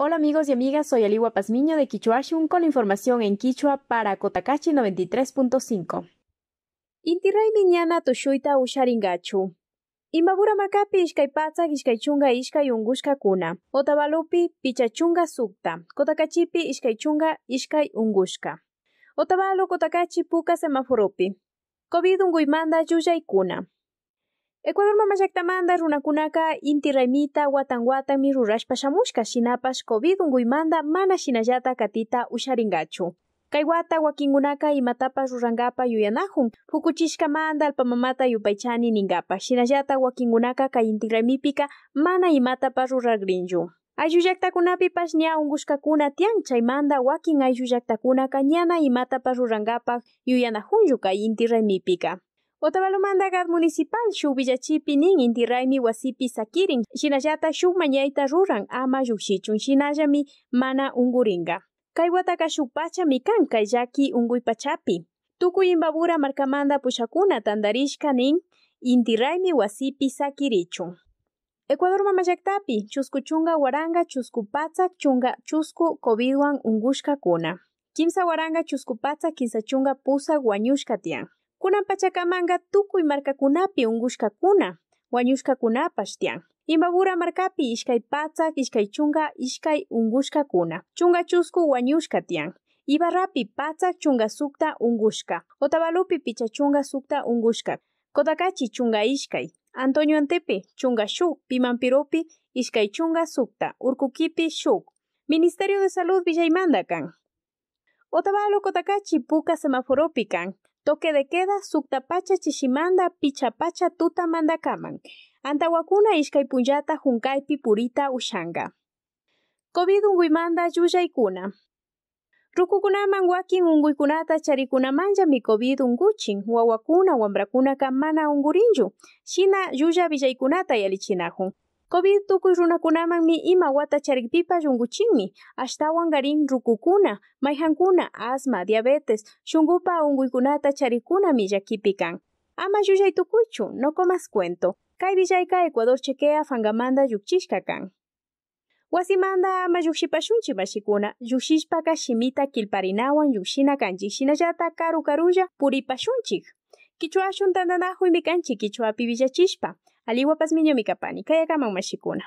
Hola amigos y amigas, soy Aliwa Pazmiño de Quichuashun con información en Quichua para Kotakachi 93.5. Intiray niñana tushuita usharingachu. Imabura markapi ishkaypatsak y ishkay kuna. Otavalupi pichachunga sukta. Kotakachipi Ishkaichunga Iskai ungushka. Otavalu Kotakachi puka semaforupi. COVID y Kuna Ecuador Manda runakunaka inti watanguata watan mi rurashpa shamushka shinapas COVID mana shinayata katita usharingachu. Kaiwata wakingunaka wakinkunaka imatapas rurankapa yuyanahun pamamata alpamamata yupaychani ningapa. Shinayata wakingunaka ka mana imatapas rurarrinchu. Ayllu llaktakunapipash ña kuna Tiancha manda wakin y llaktakunaka ñana imata y yuyanahunllu ka inti Otavalo Gad municipal, Shu villachipi nin inti wasipi sakirin, shinajata su mañayta ruran ama yuxichun mana unguringa. Kaiwataka wataka pacha pachami kan Tuku pachapi. markamanda pushakuna tandarishka ning inti wasipi sakirichun. Ecuador mamayaktapi, chusku chunga waranga chusku chunga chusku kobiduan ungushka kuna. Kimsa waranga chusku kinsa chunga pusa guanyushkatian. Kunan pachakamanga tukuy Kuna, ungushkakuna, Kunapas, Imabura Imbabura markapi iskai patzak, iskai chunga, Ungushka, Kuna. Chunga chusku tián. tian. Ibarrapi patzak chunga sukta ungushka. Otabalupi pichachunga sukta ungushka. Kotakachi chunga iskai. Antonio Antepe, chunga shuk, Piropi, iskai chunga sukta, urkukipi shuk. Ministerio de Salud Villaymanda kan. kotakachi Kotakachi, puka semaforopi toque de queda, suctapacha, chichimanda, pichapacha, tutamandacaman, antahuacuna, punyata, juncay purita, ushanga. COVID unguimanda, yuyaykuna. Rukukunaman wakin charikuna charikunamanja mi COVID unguchin, wawakuna, wambracuna, kammana ungurinju, shina yuya y yalichinahun. COVID tukuy mi ima wata charikpipa shunkuchinmi, ashtawan garin rukukuna, maihankuna, asma, diabetes, shungupa unguikunata charikuna mi Ama yuyay no no comas cuento. kai villayka Ecuador chequea fangamanda llukchishka Wasimanda ama shunchi mashikuna, llukshishpaka shimita kilparinawan yushina kanjishina caru karu puri puripashunchik. kichwa shuntananajuymi kanchik kichwapi villachishpa alliwapas miñomi kapani kayakaman mashikuna